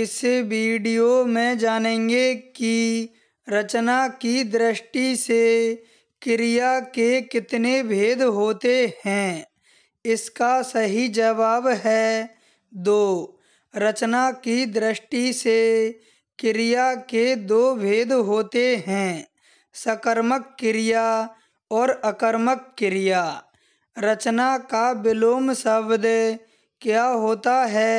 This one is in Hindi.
इस वीडियो में जानेंगे कि रचना की दृष्टि से क्रिया के कितने भेद होते हैं इसका सही जवाब है दो रचना की दृष्टि से क्रिया के दो भेद होते हैं सकर्मक क्रिया और अकर्मक क्रिया रचना का विलोम शब्द क्या होता है